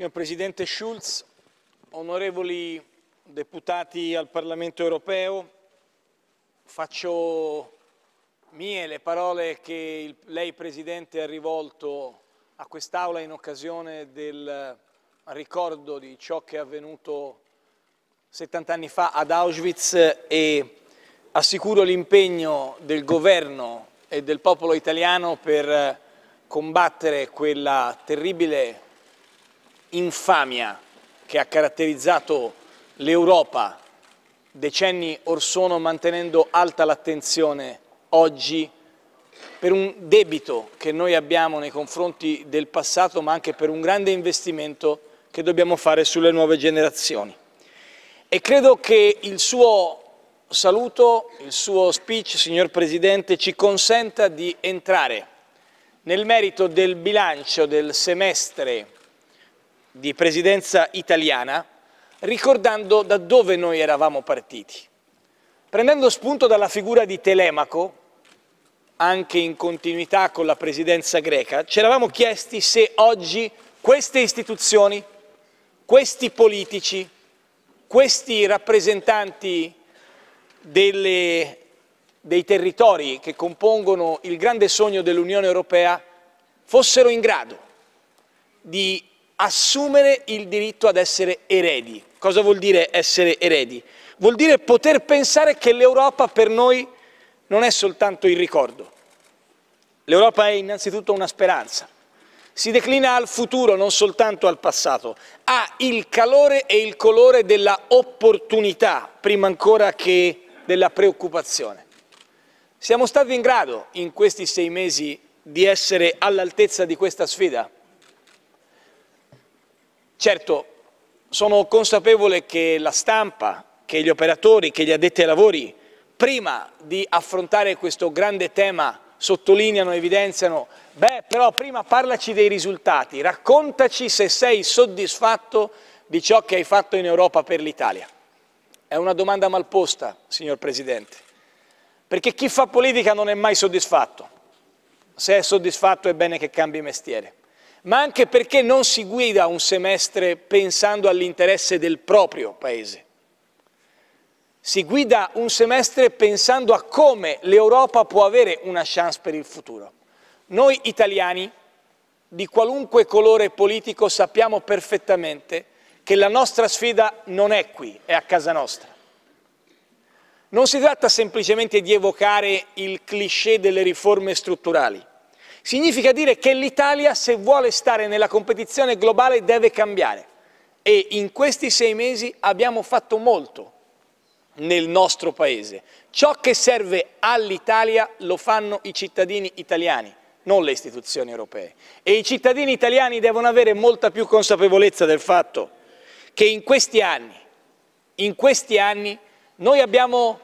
Signor Presidente Schulz, onorevoli deputati al Parlamento europeo, faccio mie le parole che lei Presidente ha rivolto a quest'Aula in occasione del ricordo di ciò che è avvenuto 70 anni fa ad Auschwitz e assicuro l'impegno del governo e del popolo italiano per combattere quella terribile infamia che ha caratterizzato l'Europa decenni or sono mantenendo alta l'attenzione oggi per un debito che noi abbiamo nei confronti del passato ma anche per un grande investimento che dobbiamo fare sulle nuove generazioni. E credo che il suo saluto, il suo speech, signor Presidente, ci consenta di entrare nel merito del bilancio del semestre di presidenza italiana ricordando da dove noi eravamo partiti. Prendendo spunto dalla figura di Telemaco, anche in continuità con la presidenza greca, ci eravamo chiesti se oggi queste istituzioni, questi politici, questi rappresentanti delle, dei territori che compongono il grande sogno dell'Unione Europea fossero in grado di assumere il diritto ad essere eredi. Cosa vuol dire essere eredi? Vuol dire poter pensare che l'Europa per noi non è soltanto il ricordo. L'Europa è innanzitutto una speranza. Si declina al futuro, non soltanto al passato. Ha il calore e il colore della opportunità, prima ancora che della preoccupazione. Siamo stati in grado, in questi sei mesi, di essere all'altezza di questa sfida? Certo, sono consapevole che la stampa, che gli operatori, che gli addetti ai lavori, prima di affrontare questo grande tema sottolineano, evidenziano, beh però prima parlaci dei risultati, raccontaci se sei soddisfatto di ciò che hai fatto in Europa per l'Italia. È una domanda mal posta, signor Presidente, perché chi fa politica non è mai soddisfatto. Se è soddisfatto è bene che cambi mestiere ma anche perché non si guida un semestre pensando all'interesse del proprio paese. Si guida un semestre pensando a come l'Europa può avere una chance per il futuro. Noi italiani, di qualunque colore politico, sappiamo perfettamente che la nostra sfida non è qui, è a casa nostra. Non si tratta semplicemente di evocare il cliché delle riforme strutturali, Significa dire che l'Italia, se vuole stare nella competizione globale, deve cambiare. E in questi sei mesi abbiamo fatto molto nel nostro Paese. Ciò che serve all'Italia lo fanno i cittadini italiani, non le istituzioni europee. E i cittadini italiani devono avere molta più consapevolezza del fatto che in questi anni, in questi anni noi abbiamo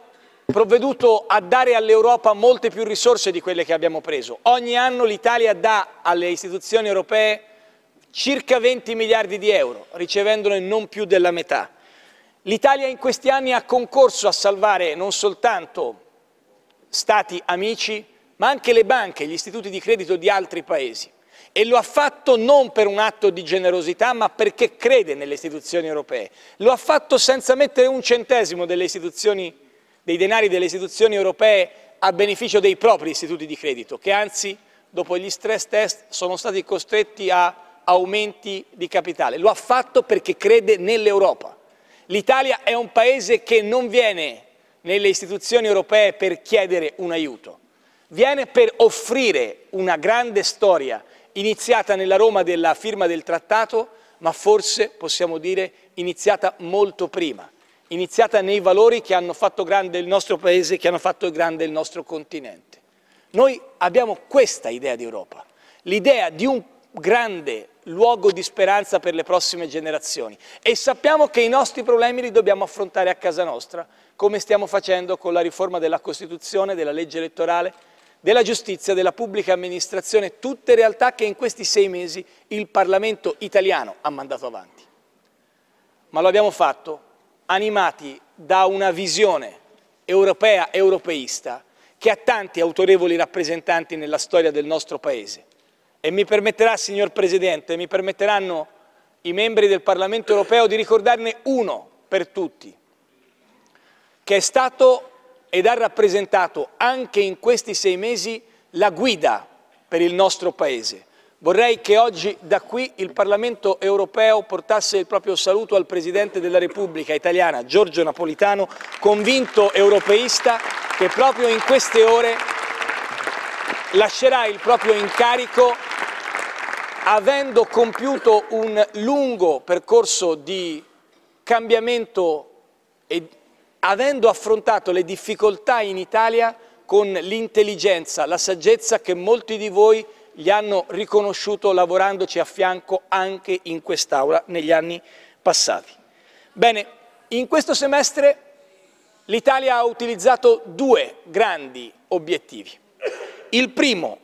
provveduto a dare all'Europa molte più risorse di quelle che abbiamo preso. Ogni anno l'Italia dà alle istituzioni europee circa 20 miliardi di euro, ricevendone non più della metà. L'Italia in questi anni ha concorso a salvare non soltanto stati amici, ma anche le banche, gli istituti di credito di altri paesi. E lo ha fatto non per un atto di generosità, ma perché crede nelle istituzioni europee. Lo ha fatto senza mettere un centesimo delle istituzioni europee dei denari delle istituzioni europee a beneficio dei propri istituti di credito, che anzi dopo gli stress test sono stati costretti a aumenti di capitale. Lo ha fatto perché crede nell'Europa. L'Italia è un paese che non viene nelle istituzioni europee per chiedere un aiuto, viene per offrire una grande storia iniziata nella Roma della firma del trattato, ma forse possiamo dire iniziata molto prima iniziata nei valori che hanno fatto grande il nostro paese, che hanno fatto grande il nostro continente. Noi abbiamo questa idea di Europa, l'idea di un grande luogo di speranza per le prossime generazioni e sappiamo che i nostri problemi li dobbiamo affrontare a casa nostra, come stiamo facendo con la riforma della Costituzione, della legge elettorale, della giustizia, della pubblica amministrazione, tutte realtà che in questi sei mesi il Parlamento italiano ha mandato avanti. Ma lo abbiamo fatto animati da una visione europea, europeista, che ha tanti autorevoli rappresentanti nella storia del nostro Paese. E mi permetterà, signor Presidente, mi permetteranno i membri del Parlamento europeo di ricordarne uno per tutti, che è stato ed ha rappresentato anche in questi sei mesi la guida per il nostro Paese. Vorrei che oggi da qui il Parlamento europeo portasse il proprio saluto al Presidente della Repubblica italiana, Giorgio Napolitano, convinto europeista che proprio in queste ore lascerà il proprio incarico avendo compiuto un lungo percorso di cambiamento e avendo affrontato le difficoltà in Italia con l'intelligenza, la saggezza che molti di voi gli hanno riconosciuto lavorandoci a fianco anche in quest'Aula negli anni passati. Bene, in questo semestre l'Italia ha utilizzato due grandi obiettivi. Il primo,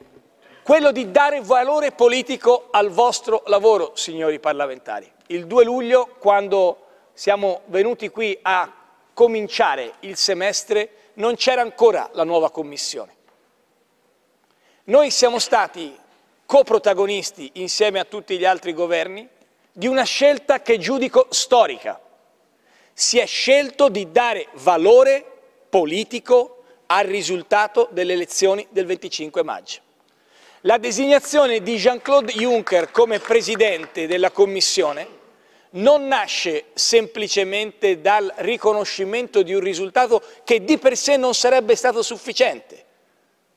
quello di dare valore politico al vostro lavoro, signori parlamentari. Il 2 luglio, quando siamo venuti qui a cominciare il semestre, non c'era ancora la nuova Commissione. Noi siamo stati coprotagonisti insieme a tutti gli altri governi di una scelta che giudico storica. Si è scelto di dare valore politico al risultato delle elezioni del 25 maggio. La designazione di Jean-Claude Juncker come Presidente della Commissione non nasce semplicemente dal riconoscimento di un risultato che di per sé non sarebbe stato sufficiente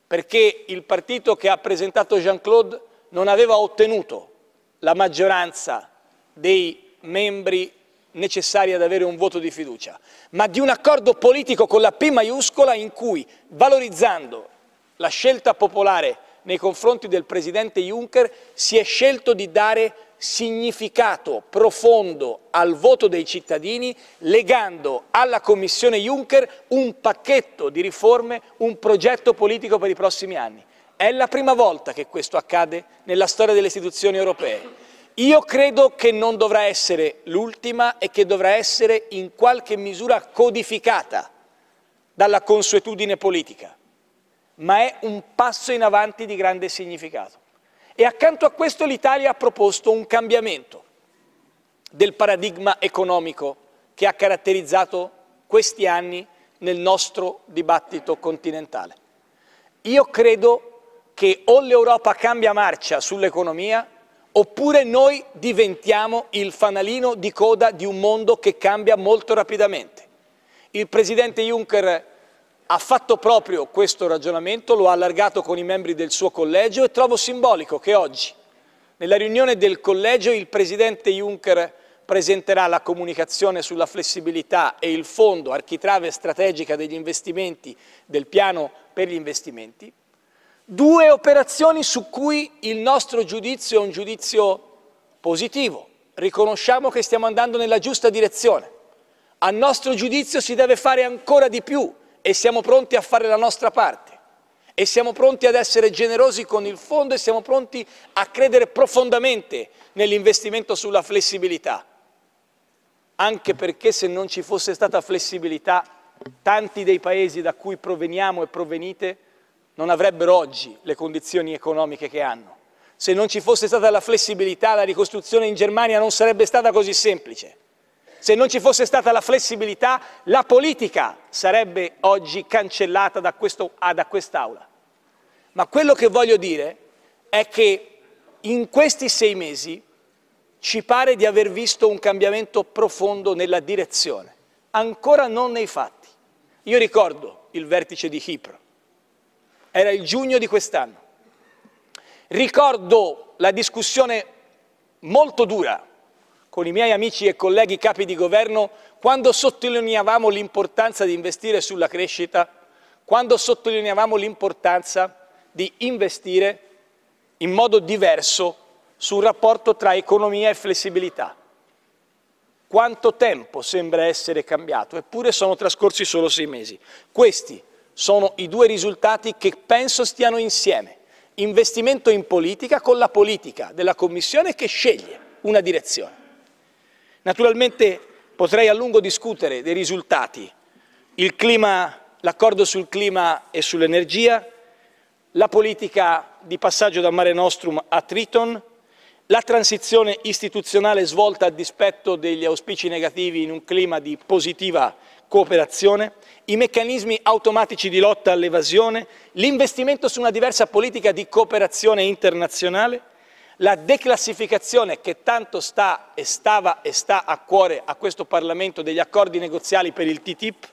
perché il partito che ha presentato Jean-Claude non aveva ottenuto la maggioranza dei membri necessari ad avere un voto di fiducia, ma di un accordo politico con la P maiuscola in cui, valorizzando la scelta popolare nei confronti del Presidente Juncker, si è scelto di dare significato profondo al voto dei cittadini legando alla Commissione Juncker un pacchetto di riforme, un progetto politico per i prossimi anni. È la prima volta che questo accade nella storia delle istituzioni europee. Io credo che non dovrà essere l'ultima e che dovrà essere in qualche misura codificata dalla consuetudine politica, ma è un passo in avanti di grande significato. E accanto a questo l'Italia ha proposto un cambiamento del paradigma economico che ha caratterizzato questi anni nel nostro dibattito continentale. Io credo che o l'Europa cambia marcia sull'economia oppure noi diventiamo il fanalino di coda di un mondo che cambia molto rapidamente. Il Presidente Juncker ha fatto proprio questo ragionamento, lo ha allargato con i membri del suo collegio e trovo simbolico che oggi, nella riunione del collegio, il Presidente Juncker presenterà la comunicazione sulla flessibilità e il fondo architrave strategica degli investimenti del piano per gli investimenti, due operazioni su cui il nostro giudizio è un giudizio positivo. Riconosciamo che stiamo andando nella giusta direzione. A nostro giudizio si deve fare ancora di più e siamo pronti a fare la nostra parte e siamo pronti ad essere generosi con il fondo e siamo pronti a credere profondamente nell'investimento sulla flessibilità. Anche perché se non ci fosse stata flessibilità, tanti dei paesi da cui proveniamo e provenite non avrebbero oggi le condizioni economiche che hanno. Se non ci fosse stata la flessibilità, la ricostruzione in Germania non sarebbe stata così semplice. Se non ci fosse stata la flessibilità, la politica sarebbe oggi cancellata da, ah, da quest'Aula. Ma quello che voglio dire è che in questi sei mesi ci pare di aver visto un cambiamento profondo nella direzione, ancora non nei fatti. Io ricordo il vertice di Cipro, era il giugno di quest'anno. Ricordo la discussione molto dura con i miei amici e colleghi capi di governo quando sottolineavamo l'importanza di investire sulla crescita, quando sottolineavamo l'importanza di investire in modo diverso sul rapporto tra economia e flessibilità. Quanto tempo sembra essere cambiato, eppure sono trascorsi solo sei mesi. Questi sono i due risultati che penso stiano insieme. Investimento in politica con la politica della Commissione che sceglie una direzione. Naturalmente potrei a lungo discutere dei risultati, l'accordo sul clima e sull'energia, la politica di passaggio da Mare Nostrum a Triton, la transizione istituzionale svolta a dispetto degli auspici negativi in un clima di positiva cooperazione, i meccanismi automatici di lotta all'evasione, l'investimento su una diversa politica di cooperazione internazionale, la declassificazione che tanto sta e stava e sta a cuore a questo Parlamento degli accordi negoziali per il TTIP,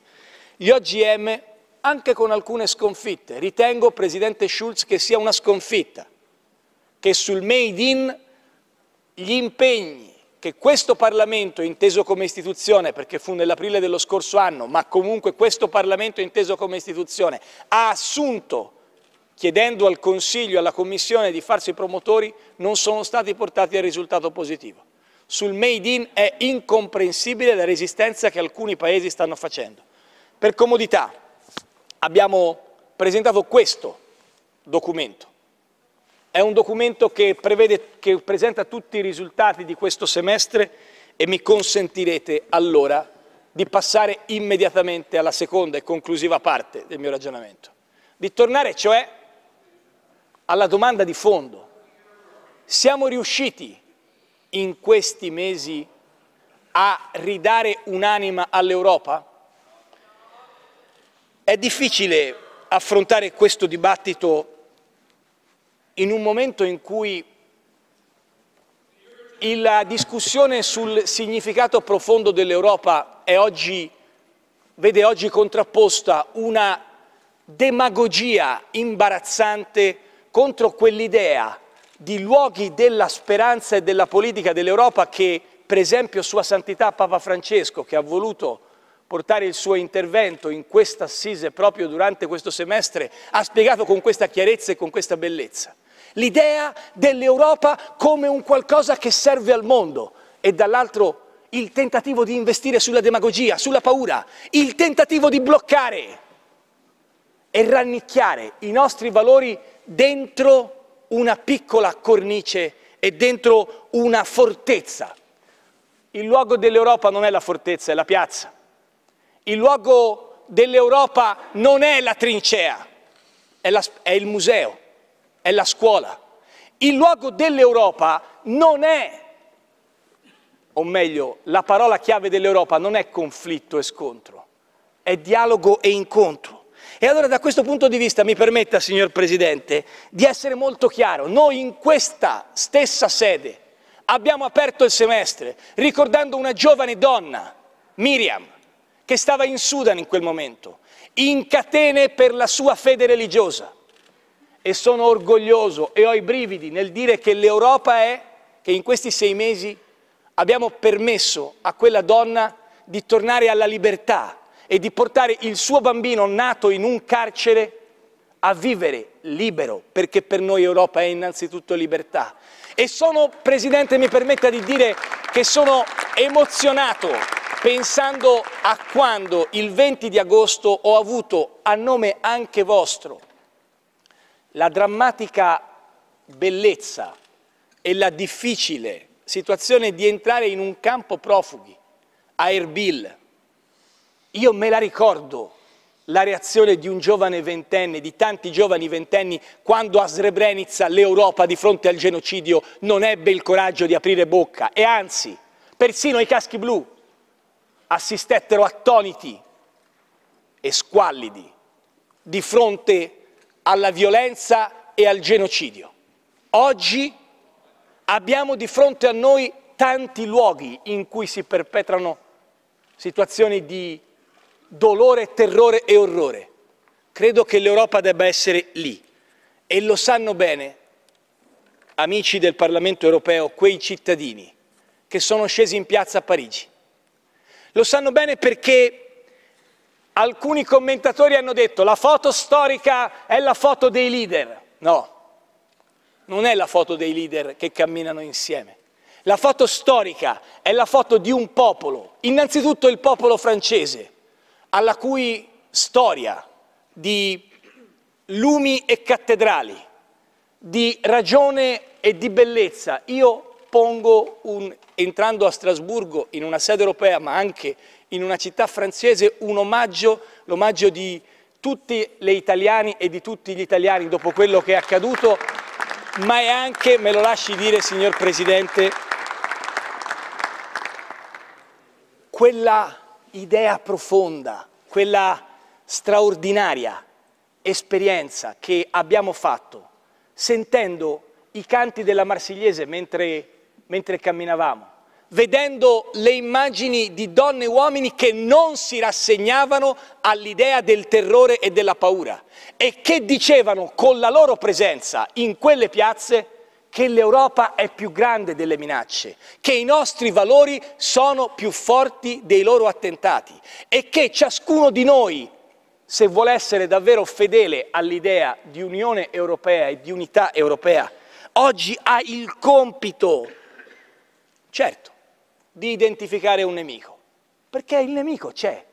gli OGM, anche con alcune sconfitte, ritengo, Presidente Schulz, che sia una sconfitta, che sul made in gli impegni che questo Parlamento, inteso come istituzione, perché fu nell'aprile dello scorso anno, ma comunque questo Parlamento, inteso come istituzione, ha assunto chiedendo al Consiglio e alla Commissione di farsi promotori, non sono stati portati al risultato positivo. Sul made in è incomprensibile la resistenza che alcuni paesi stanno facendo. Per comodità abbiamo presentato questo documento. È un documento che, prevede, che presenta tutti i risultati di questo semestre e mi consentirete allora di passare immediatamente alla seconda e conclusiva parte del mio ragionamento. Di tornare cioè alla domanda di fondo. Siamo riusciti in questi mesi a ridare un'anima all'Europa? È difficile affrontare questo dibattito in un momento in cui la discussione sul significato profondo dell'Europa vede oggi contrapposta una demagogia imbarazzante contro quell'idea di luoghi della speranza e della politica dell'Europa che, per esempio, Sua Santità Papa Francesco, che ha voluto portare il suo intervento in questa assise proprio durante questo semestre, ha spiegato con questa chiarezza e con questa bellezza. L'idea dell'Europa come un qualcosa che serve al mondo e dall'altro il tentativo di investire sulla demagogia, sulla paura, il tentativo di bloccare e rannicchiare i nostri valori dentro una piccola cornice e dentro una fortezza. Il luogo dell'Europa non è la fortezza, è la piazza. Il luogo dell'Europa non è la trincea, è, la, è il museo, è la scuola. Il luogo dell'Europa non è, o meglio, la parola chiave dell'Europa non è conflitto e scontro, è dialogo e incontro. E allora da questo punto di vista mi permetta, signor Presidente, di essere molto chiaro. Noi in questa stessa sede abbiamo aperto il semestre ricordando una giovane donna, Miriam, che stava in Sudan in quel momento, in catene per la sua fede religiosa. E sono orgoglioso e ho i brividi nel dire che l'Europa è che in questi sei mesi abbiamo permesso a quella donna di tornare alla libertà e di portare il suo bambino nato in un carcere a vivere libero, perché per noi Europa è innanzitutto libertà. E sono, Presidente, mi permetta di dire che sono emozionato pensando a quando il 20 di agosto ho avuto a nome anche vostro la drammatica bellezza e la difficile situazione di entrare in un campo profughi a Erbil, io me la ricordo la reazione di un giovane ventenne, di tanti giovani ventenni, quando a Srebrenica l'Europa di fronte al genocidio non ebbe il coraggio di aprire bocca e anzi, persino i caschi blu assistettero attoniti e squallidi di fronte alla violenza e al genocidio. Oggi abbiamo di fronte a noi tanti luoghi in cui si perpetrano situazioni di dolore, terrore e orrore. Credo che l'Europa debba essere lì. E lo sanno bene, amici del Parlamento europeo, quei cittadini che sono scesi in piazza a Parigi. Lo sanno bene perché alcuni commentatori hanno detto la foto storica è la foto dei leader. No, non è la foto dei leader che camminano insieme. La foto storica è la foto di un popolo, innanzitutto il popolo francese, alla cui storia di lumi e cattedrali, di ragione e di bellezza, io pongo, un, entrando a Strasburgo in una sede europea, ma anche in una città francese, un omaggio, l'omaggio di tutti le italiani e di tutti gli italiani dopo quello che è accaduto, ma è anche, me lo lasci dire signor Presidente, quella idea profonda, quella straordinaria esperienza che abbiamo fatto sentendo i canti della Marsigliese mentre, mentre camminavamo, vedendo le immagini di donne e uomini che non si rassegnavano all'idea del terrore e della paura e che dicevano con la loro presenza in quelle piazze che l'Europa è più grande delle minacce, che i nostri valori sono più forti dei loro attentati e che ciascuno di noi, se vuole essere davvero fedele all'idea di Unione Europea e di unità europea, oggi ha il compito, certo, di identificare un nemico, perché il nemico c'è.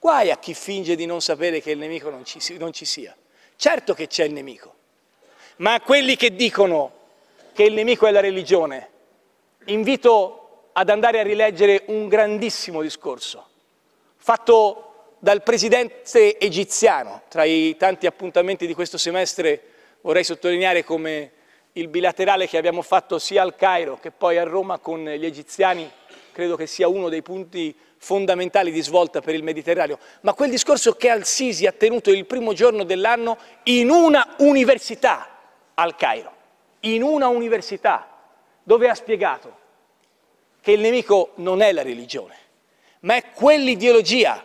Guai a chi finge di non sapere che il nemico non ci, non ci sia. Certo che c'è il nemico, ma a quelli che dicono che il nemico è la religione, invito ad andare a rileggere un grandissimo discorso fatto dal presidente egiziano. Tra i tanti appuntamenti di questo semestre vorrei sottolineare come il bilaterale che abbiamo fatto sia al Cairo che poi a Roma con gli egiziani credo che sia uno dei punti fondamentali di svolta per il Mediterraneo, ma quel discorso che Al-Sisi ha tenuto il primo giorno dell'anno in una università al Cairo in una università dove ha spiegato che il nemico non è la religione, ma è quell'ideologia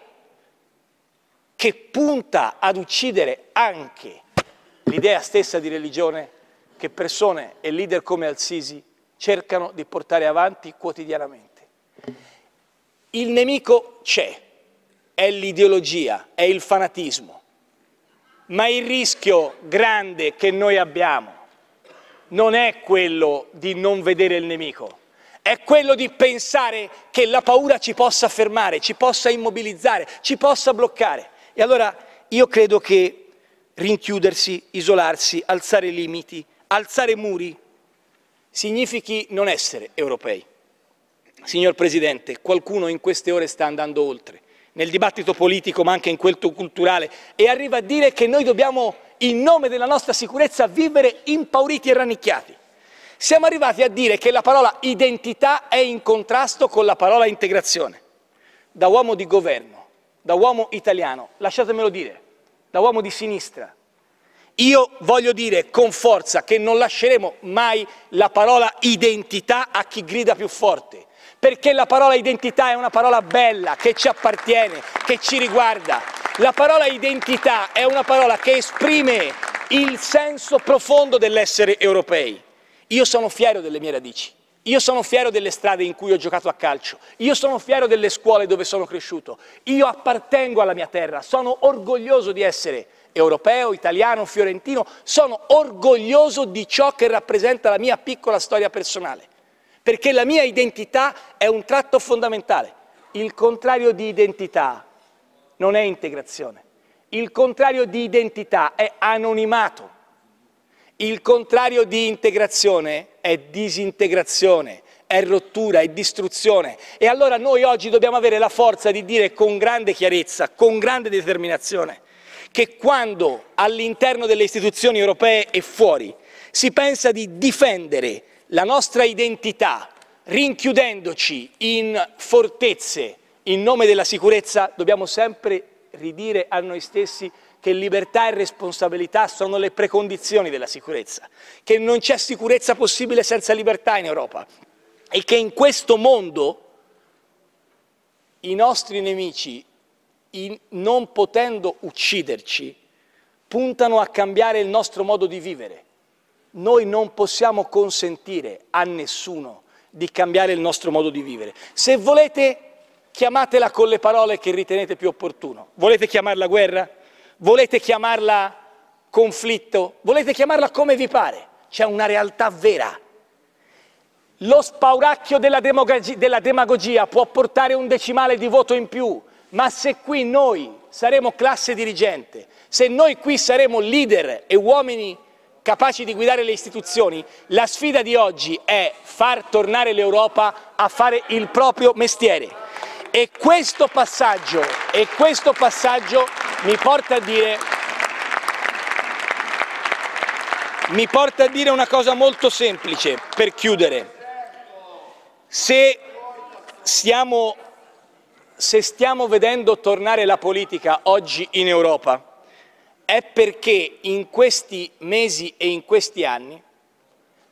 che punta ad uccidere anche l'idea stessa di religione che persone e leader come Al-Sisi cercano di portare avanti quotidianamente. Il nemico c'è, è l'ideologia, è il fanatismo, ma il rischio grande che noi abbiamo non è quello di non vedere il nemico, è quello di pensare che la paura ci possa fermare, ci possa immobilizzare, ci possa bloccare. E allora io credo che rinchiudersi, isolarsi, alzare limiti, alzare muri, significhi non essere europei. Signor Presidente, qualcuno in queste ore sta andando oltre nel dibattito politico ma anche in quello culturale e arriva a dire che noi dobbiamo, in nome della nostra sicurezza, vivere impauriti e rannicchiati. Siamo arrivati a dire che la parola identità è in contrasto con la parola integrazione. Da uomo di governo, da uomo italiano, lasciatemelo dire, da uomo di sinistra, io voglio dire con forza che non lasceremo mai la parola identità a chi grida più forte perché la parola identità è una parola bella, che ci appartiene, che ci riguarda. La parola identità è una parola che esprime il senso profondo dell'essere europei. Io sono fiero delle mie radici. Io sono fiero delle strade in cui ho giocato a calcio, io sono fiero delle scuole dove sono cresciuto, io appartengo alla mia terra, sono orgoglioso di essere europeo, italiano, fiorentino, sono orgoglioso di ciò che rappresenta la mia piccola storia personale perché la mia identità è un tratto fondamentale. Il contrario di identità non è integrazione. Il contrario di identità è anonimato. Il contrario di integrazione è disintegrazione, è rottura, è distruzione. E allora noi oggi dobbiamo avere la forza di dire con grande chiarezza, con grande determinazione, che quando all'interno delle istituzioni europee e fuori si pensa di difendere la nostra identità, rinchiudendoci in fortezze in nome della sicurezza, dobbiamo sempre ridire a noi stessi che libertà e responsabilità sono le precondizioni della sicurezza, che non c'è sicurezza possibile senza libertà in Europa e che in questo mondo i nostri nemici, in, non potendo ucciderci, puntano a cambiare il nostro modo di vivere noi non possiamo consentire a nessuno di cambiare il nostro modo di vivere. Se volete, chiamatela con le parole che ritenete più opportuno. Volete chiamarla guerra? Volete chiamarla conflitto? Volete chiamarla come vi pare? C'è una realtà vera. Lo spauracchio della demagogia, della demagogia può portare un decimale di voto in più, ma se qui noi saremo classe dirigente, se noi qui saremo leader e uomini capaci di guidare le istituzioni. La sfida di oggi è far tornare l'Europa a fare il proprio mestiere. E questo passaggio, e questo passaggio mi, porta dire, mi porta a dire una cosa molto semplice per chiudere. Se, siamo, se stiamo vedendo tornare la politica oggi in Europa, è perché in questi mesi e in questi anni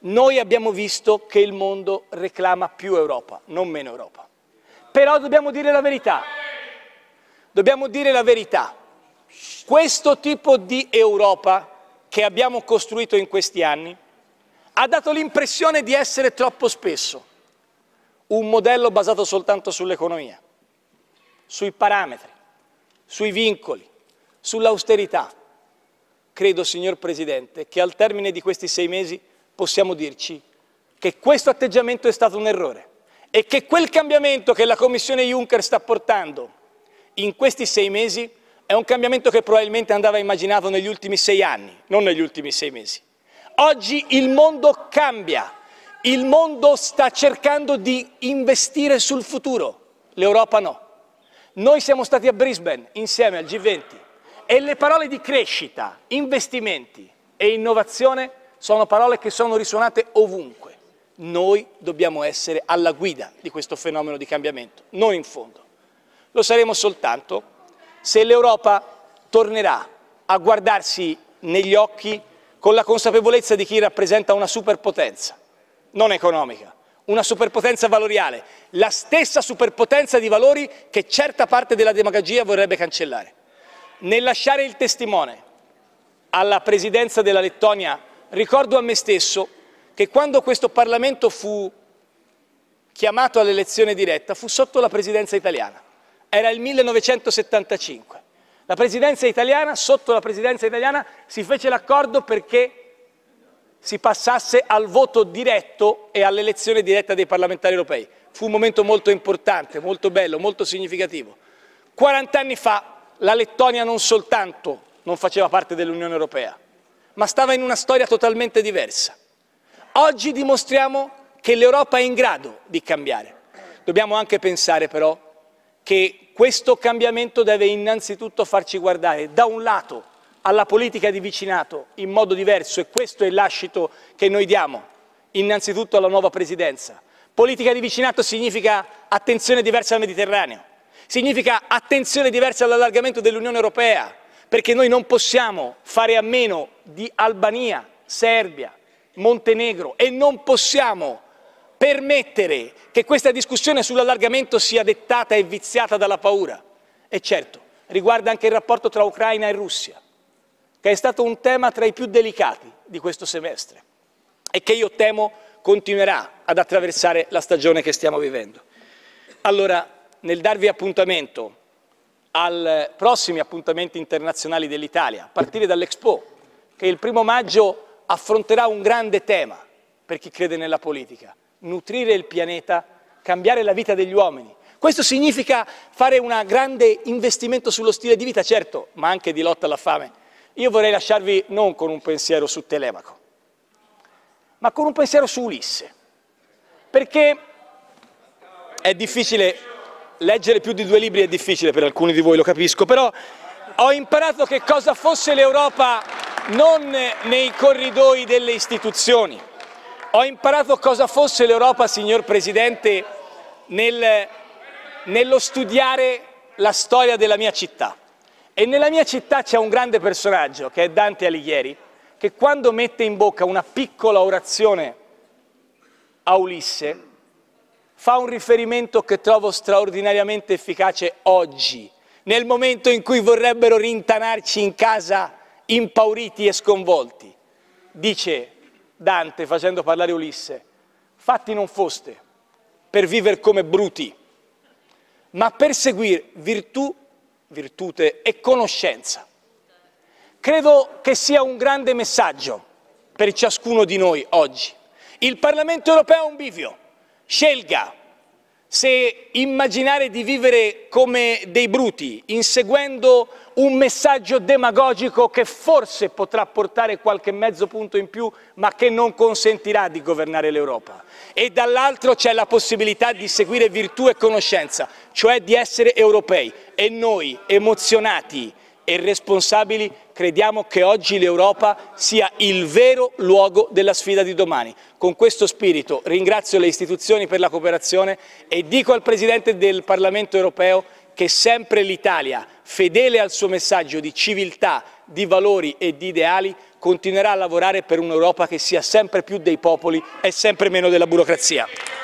noi abbiamo visto che il mondo reclama più Europa, non meno Europa. Però dobbiamo dire la verità, dobbiamo dire la verità. Questo tipo di Europa che abbiamo costruito in questi anni ha dato l'impressione di essere troppo spesso un modello basato soltanto sull'economia, sui parametri, sui vincoli, sull'austerità credo, signor Presidente, che al termine di questi sei mesi possiamo dirci che questo atteggiamento è stato un errore e che quel cambiamento che la Commissione Juncker sta portando in questi sei mesi è un cambiamento che probabilmente andava immaginato negli ultimi sei anni, non negli ultimi sei mesi. Oggi il mondo cambia, il mondo sta cercando di investire sul futuro, l'Europa no. Noi siamo stati a Brisbane insieme al G20 e le parole di crescita, investimenti e innovazione sono parole che sono risuonate ovunque. Noi dobbiamo essere alla guida di questo fenomeno di cambiamento, non in fondo. Lo saremo soltanto se l'Europa tornerà a guardarsi negli occhi con la consapevolezza di chi rappresenta una superpotenza, non economica, una superpotenza valoriale, la stessa superpotenza di valori che certa parte della demagogia vorrebbe cancellare nel lasciare il testimone alla presidenza della Lettonia, ricordo a me stesso che quando questo Parlamento fu chiamato all'elezione diretta fu sotto la presidenza italiana. Era il 1975. La presidenza italiana, sotto la presidenza italiana, si fece l'accordo perché si passasse al voto diretto e all'elezione diretta dei parlamentari europei. Fu un momento molto importante, molto bello, molto significativo. 40 anni fa la Lettonia non soltanto non faceva parte dell'Unione Europea, ma stava in una storia totalmente diversa. Oggi dimostriamo che l'Europa è in grado di cambiare. Dobbiamo anche pensare però che questo cambiamento deve innanzitutto farci guardare da un lato alla politica di vicinato in modo diverso e questo è l'ascito che noi diamo innanzitutto alla nuova presidenza. Politica di vicinato significa attenzione diversa al Mediterraneo, significa attenzione diversa all'allargamento dell'Unione Europea, perché noi non possiamo fare a meno di Albania, Serbia, Montenegro e non possiamo permettere che questa discussione sull'allargamento sia dettata e viziata dalla paura. E certo, riguarda anche il rapporto tra Ucraina e Russia, che è stato un tema tra i più delicati di questo semestre e che io temo continuerà ad attraversare la stagione che stiamo vivendo. Allora, nel darvi appuntamento ai prossimi appuntamenti internazionali dell'Italia, a partire dall'Expo, che il primo maggio affronterà un grande tema per chi crede nella politica, nutrire il pianeta, cambiare la vita degli uomini. Questo significa fare un grande investimento sullo stile di vita, certo, ma anche di lotta alla fame. Io vorrei lasciarvi non con un pensiero su Telemaco, ma con un pensiero su Ulisse, perché è difficile leggere più di due libri è difficile per alcuni di voi, lo capisco, però ho imparato che cosa fosse l'Europa non nei corridoi delle istituzioni, ho imparato cosa fosse l'Europa, signor Presidente, nel, nello studiare la storia della mia città. E nella mia città c'è un grande personaggio, che è Dante Alighieri, che quando mette in bocca una piccola orazione a Ulisse, fa un riferimento che trovo straordinariamente efficace oggi, nel momento in cui vorrebbero rintanarci in casa impauriti e sconvolti. Dice Dante, facendo parlare Ulisse, fatti non foste per vivere come bruti, ma per seguire virtù, virtute e conoscenza. Credo che sia un grande messaggio per ciascuno di noi oggi. Il Parlamento europeo è un bivio Scelga se immaginare di vivere come dei bruti, inseguendo un messaggio demagogico che forse potrà portare qualche mezzo punto in più, ma che non consentirà di governare l'Europa. E dall'altro c'è la possibilità di seguire virtù e conoscenza, cioè di essere europei. E noi, emozionati e responsabili, crediamo che oggi l'Europa sia il vero luogo della sfida di domani. Con questo spirito ringrazio le istituzioni per la cooperazione e dico al Presidente del Parlamento europeo che sempre l'Italia, fedele al suo messaggio di civiltà, di valori e di ideali, continuerà a lavorare per un'Europa che sia sempre più dei popoli e sempre meno della burocrazia.